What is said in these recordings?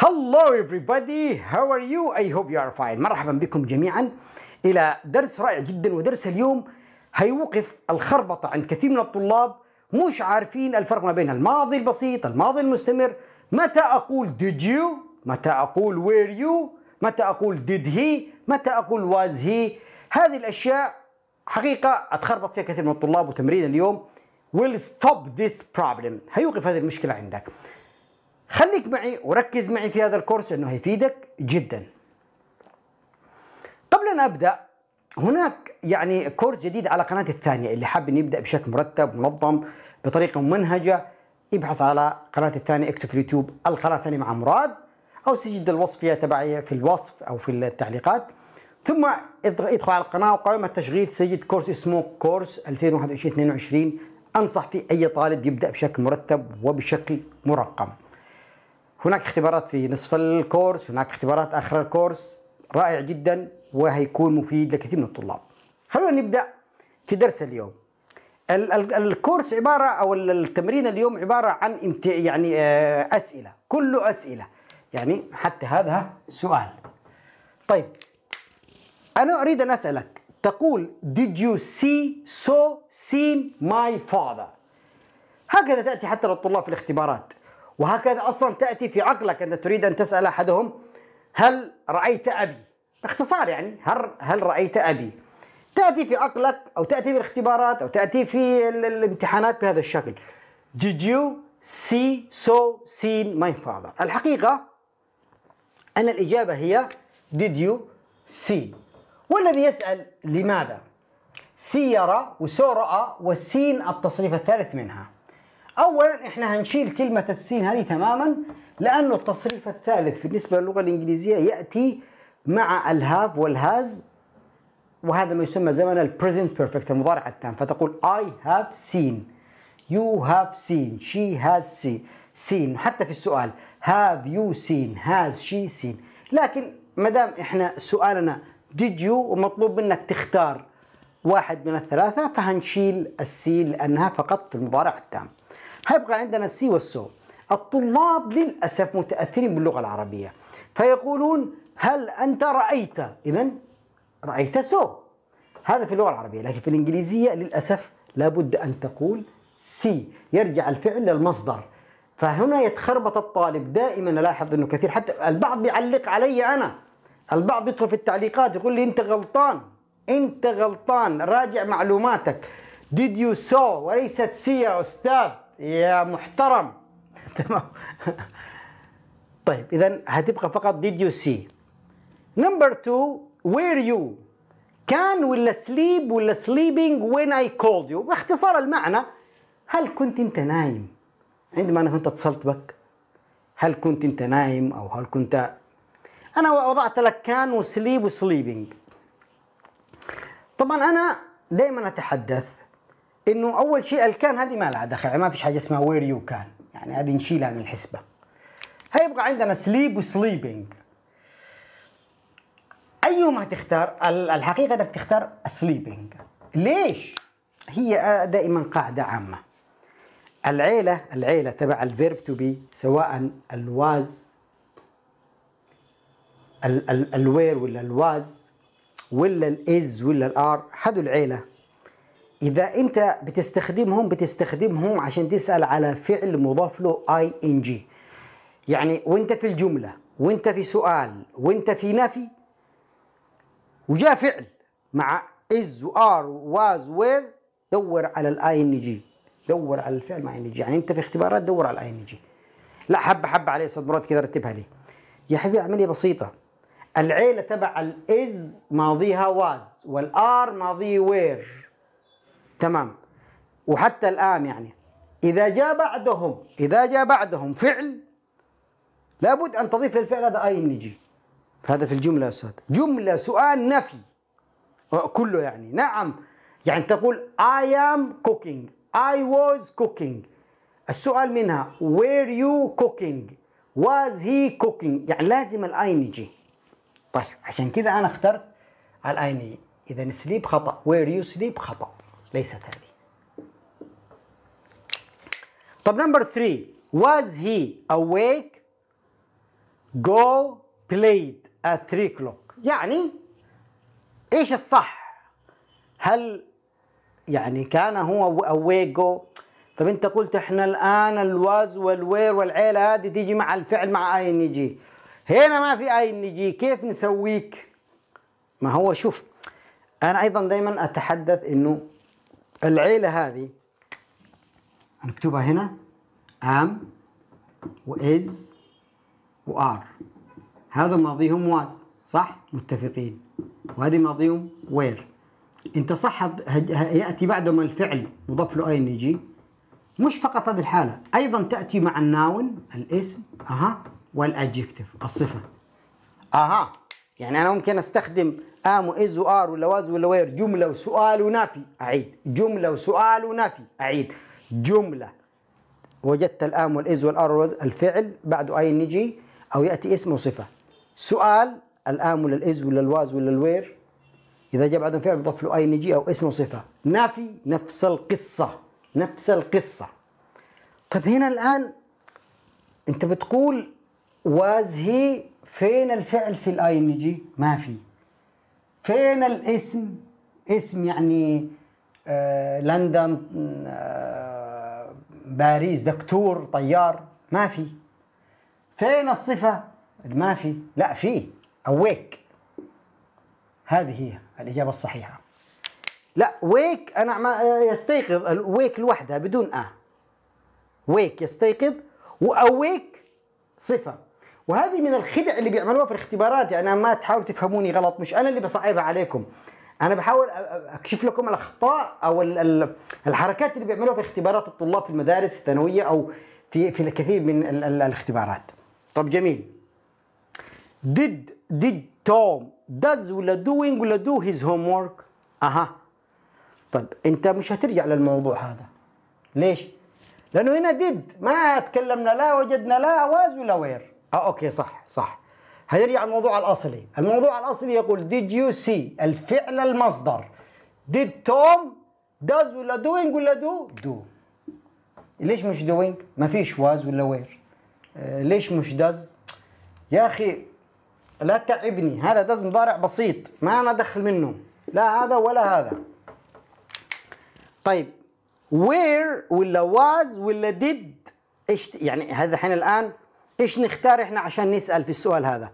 Hello everybody, how are you? I hope you are fine. مرحبا بكم جميعا إلى درس رائع جدا ودرس اليوم هيوقف الخربطة عند كثير من الطلاب مش عارفين الفرق ما بين الماضي البسيط، الماضي المستمر، متى أقول did you؟ متى أقول were you؟ متى أقول did he؟ متى أقول was he؟ هذه الأشياء حقيقة أتخربط فيها كثير من الطلاب وتمرين اليوم will stop this problem هيوقف هذه المشكلة عندك خليك معي وركز معي في هذا الكورس انه هيفيدك جدا قبل ان ابدا هناك يعني كورس جديد على قناة الثانية اللي حاب يبدأ بشكل مرتب منظم بطريقة ممنهجة ابحث على قناة الثانية اكتب في اليوتيوب القناة الثانية مع مراد أو سجل الوصفية تبعي في الوصف أو في التعليقات ثم ادخل على القناة وقائمة التشغيل سجد كورس اسمه كورس 2021-22 أنصح فيه أي طالب يبدأ بشكل مرتب وبشكل مرقم هناك اختبارات في نصف الكورس هناك اختبارات آخر الكورس رائع جدا وهيكون مفيد لكثير من الطلاب خلونا نبدأ في درس اليوم الكورس عبارة أو التمرين اليوم عبارة عن يعني آه، أسئلة كله أسئلة يعني حتى هذا سؤال طيب أنا أريد أن أسألك تقول did you see so seen my father هكذا تأتي حتى للطلاب في الاختبارات وهكذا أصلا تأتي في عقلك أن تريد أن تسأل أحدهم هل رأيت أبي باختصار يعني هل, هل رأيت أبي تأتي في عقلك أو تأتي في الاختبارات أو تأتي في الامتحانات بهذا الشكل Did you see so seen my father الحقيقة أن الإجابة هي Did you see والذي يسأل لماذا سي يرى وسو رأى والسين التصريف الثالث منها اولا احنا هنشيل كلمه السين هذه تماما لانه التصريف الثالث بالنسبه للغه الانجليزيه ياتي مع الهاف والهاز وهذا ما يسمى زمن البريزنت بيرفكت المضارع التام فتقول I have seen you have seen she has seen seen حتى في السؤال have you seen has she seen لكن ما دام احنا سؤالنا did you ومطلوب منك تختار واحد من الثلاثة فهنشيل السين لأنها فقط في المضارع التام هيبقى عندنا السي والسو الطلاب للأسف متأثرين باللغة العربية فيقولون هل أنت رأيت إذا رأيت سو هذا في اللغة العربية لكن في الإنجليزية للأسف لابد أن تقول سي يرجع الفعل للمصدر فهنا يتخربط الطالب دائما الاحظ انه كثير حتى البعض بيعلق علي انا البعض يدخل في التعليقات يقول لي انت غلطان انت غلطان راجع معلوماتك did you saw وليست سي يا استاذ يا محترم تمام طيب اذا هتبقى فقط did you see number two were you كان ولا sleep ولا sleeping when I called you باختصار المعنى هل كنت انت نايم عندما انا كنت اتصلت بك هل كنت انت نايم او هل كنت انا وضعت لك كان وسليب وسليبنج طبعا انا دائما اتحدث انه اول شيء الكان هذه ما لها دخل يعني ما فيش حاجه اسمها وير يو كان يعني هذه نشيلها من الحسبه هيبقى عندنا سليب وسليبنج ايهما تختار الحقيقه انك تختار سليبنج ليش هي دائما قاعده عامه العيله العيله تبع الفيرب تو بي سواء الواز الوير ولا الواز ولا الاز ولا الار هذو العيله اذا انت بتستخدمهم بتستخدمهم عشان تسال على فعل مضاف له اي ان جي يعني وانت في الجمله وانت في سؤال وانت في نفي وجاء فعل مع از وار وواز وير دور على الاي ان جي دور على الفعل مع ان جي يعني انت في اختبارات دور على الاي ان جي لا حبه حبه عليه استاذ مراد كده رتبها لي يا حبيبي عمليه بسيطه العيله تبع الاز ماضيها واز والار ماضيه وير تمام وحتى الآن يعني إذا جاء بعدهم إذا جاء بعدهم فعل لابد أن تضيف للفعل هذا أي من جي هذا في الجملة يا أستاذ جملة سؤال نفي أه، كله يعني نعم يعني تقول I am cooking I was cooking السؤال منها were you cooking was he cooking يعني لازم الآي الاينجي طيب عشان كذا انا اخترت الآي الاينجي اذا سليب خطا were you sleep خطا ليست هذه طب نمبر 3 was he awake go played at 3 o'clock يعني ايش الصح هل يعني كان هو awake go طب انت قلت احنا الان الواز والوير والعيله هذه تيجي مع الفعل مع اي ان جي هنا ما في اي ان جي كيف نسويك ما هو شوف انا ايضا دائما اتحدث انه العيلة هذه هنكتبها هنا ام و وار هذا ماضيهم واز صح متفقين وهذه ماضيهم وير انت صح ياتي بعدهم الفعل مضاف له اي يجي مش فقط هذه الحاله ايضا تاتي مع الناون الاسم اها والادجكتيف الصفه اها يعني انا ممكن استخدم ام واز وار ولا واز ولا وير جمله وسؤال ونافي اعيد جمله وسؤال ونافي اعيد جمله وجدت الام والاز والار والوز الفعل بعده اي نجي او ياتي اسم وصفه سؤال الام ولا الاز ولا الواز ولا الوير اذا جاء بعدهم فعل بضيف له اي نجي او اسم وصفه نافي نفس القصه نفس القصه طب هنا الان انت بتقول واز هي فين الفعل في الاي ان جي ما في فين الاسم اسم يعني آه لندن آه باريس دكتور طيار ما في فين الصفة ما في لا في أويك هذه هي الإجابة الصحيحة لا ويك أنا ما آه، يستيقظ الويك لوحدها بدون آه ويك يستيقظ وأويك صفة وهذه من الخدع اللي بيعملوها في الاختبارات يعني ما تحاولوا تفهموني غلط مش انا اللي بصعبها عليكم انا بحاول اكشف لكم الاخطاء او الحركات اللي بيعملوها في اختبارات الطلاب في المدارس الثانويه او في في الكثير من الاختبارات طب جميل did did Tom does ولا doing ولا do his homework اها طب انت مش هترجع للموضوع هذا ليش لانه هنا did ما تكلمنا لا وجدنا لا was ولا where اه اوكي صح صح هنرجع الموضوع الاصلي الموضوع الاصلي يقول did you see الفعل المصدر did Tom does ولا doing ولا do do ليش مش doing ما فيش was ولا where آه، ليش مش does يا اخي لا تعبني هذا does مضارع بسيط ما انا ادخل منه لا هذا ولا هذا طيب where ولا was ولا did ايش يعني هذا الحين الان ايش نختار احنا عشان نسال في السؤال هذا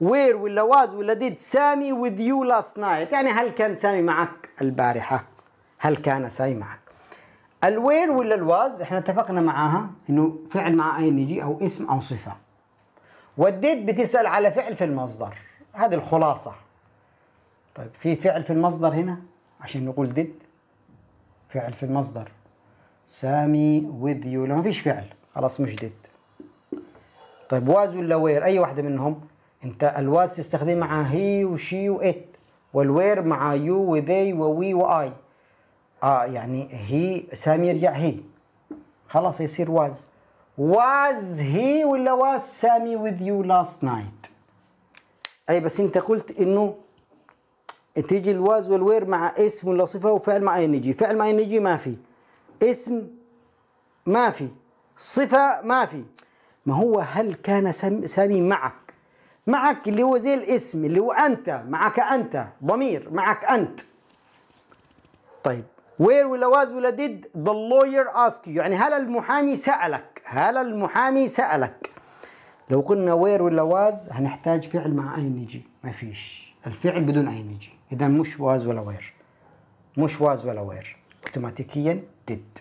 وير ولا واز ولا ديد سامي وذ يو لاست نايت يعني هل كان سامي معك البارحة هل كان سامي معك الوير ولا الواز احنا اتفقنا معاها انه فعل مع اي جي او اسم او صفة والديد بتسأل على فعل في المصدر هذه الخلاصة طيب في فعل في المصدر هنا عشان نقول ديد فعل في المصدر سامي وذ يو لو ما فيش فعل خلاص مش ديد طيب واز ولا وير اي واحده منهم انت الواز تستخدمها مع هي وشي وات والوير مع يو وذي ووي واي اه يعني هي سامي يرجع هي خلاص يصير واز واز هي ولا واز سامي وذ يو لاست نايت اي بس انت قلت انه تيجي الواز والوير مع اسم ولا صفه وفعل مع انجي فعل مع انجي ما في اسم ما في صفه ما في ما هو هل كان سامي معك معك اللي هو زي الاسم اللي هو أنت معك أنت ضمير معك أنت طيب وير ولا واز ولا ديد the lawyer ask you يعني هل المحامي سألك هل المحامي سألك لو قلنا وير ولا واز هنحتاج فعل مع اين جي ما فيش الفعل بدون اين جي اذا مش واز ولا وير مش واز ولا وير اوتوماتيكيا ديد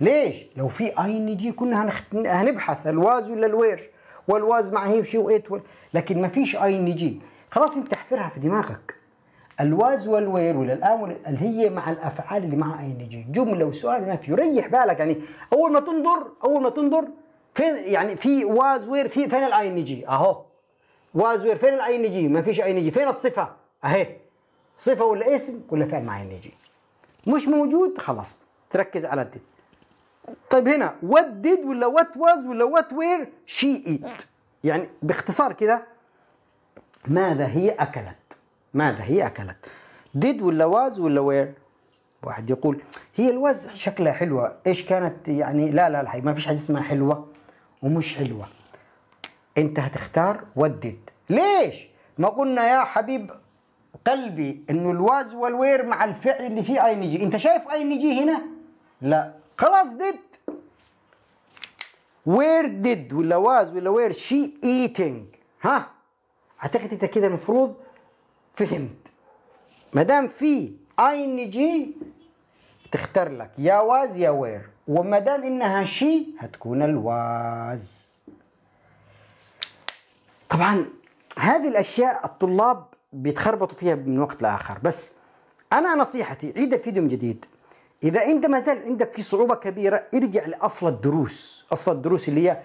ليش؟ لو في اي ان جي كنا هنخت... هنبحث الواز ولا الوير والواز مع هي وشي وات و... لكن ما فيش اي ان جي خلاص انت احفرها في دماغك الواز والوير ولا الان اللي هي مع الافعال اللي معها اي ان جي جمله وسؤال ما في يريح بالك يعني اول ما تنظر اول ما تنظر فين يعني في واز وير في فين الاي ان جي اهو واز وير فين الاي ان جي ما فيش اي ان جي فين الصفه اهي صفه ولا اسم ولا فعل مع اي ان جي مش موجود خلاص تركز على الدل طيب هنا وات ديد ولا وات واز ولا وات وير شي ايت يعني باختصار كده ماذا هي اكلت ماذا هي اكلت ديد ولا واز ولا وير واحد يقول هي الواز شكلها حلوه ايش كانت يعني لا لا لا ما فيش حاجه اسمها حلوه ومش حلوه انت هتختار وات ديد ليش ما قلنا يا حبيب قلبي انه الواز والوير مع الفعل اللي فيه اي نجي انت شايف اي نجي هنا لا خلاص did وير ديد ولا واز ولا وير شي ايتنج ها اعتقد انت كده المفروض فهمت ما دام في اي ان جي تختار لك يا واز يا وير وما دام انها شي هتكون الواز طبعا هذه الاشياء الطلاب بيتخربطوا فيها من وقت لاخر بس انا نصيحتي عيد الفيديو من جديد اذا انت ما زال عندك في صعوبه كبيره ارجع لاصل الدروس اصل الدروس اللي هي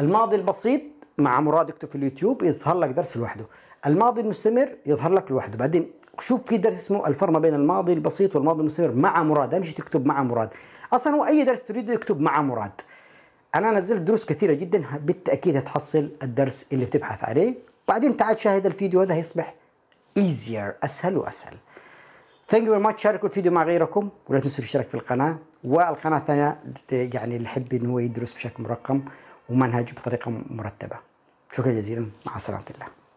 الماضي البسيط مع مراد اكتب في اليوتيوب يظهر لك درس لوحده الماضي المستمر يظهر لك لوحده بعدين شوف في درس اسمه الفرق ما بين الماضي البسيط والماضي المستمر مع مراد امشي تكتب مع مراد اصلا هو اي درس تريده يكتب مع مراد انا نزلت دروس كثيره جدا بالتاكيد هتحصل الدرس اللي بتبحث عليه بعدين تعال شاهد الفيديو هذا هيصبح ايزير اسهل واسهل ثانك يو ماتش شاركوا الفيديو مع غيركم ولا تنسوا الاشتراك في القناه والقناه الثانيه يعني اللي يحب ان هو يدرس بشكل مرقم ومنهج بطريقه مرتبه شكرا جزيلا مع سلامه الله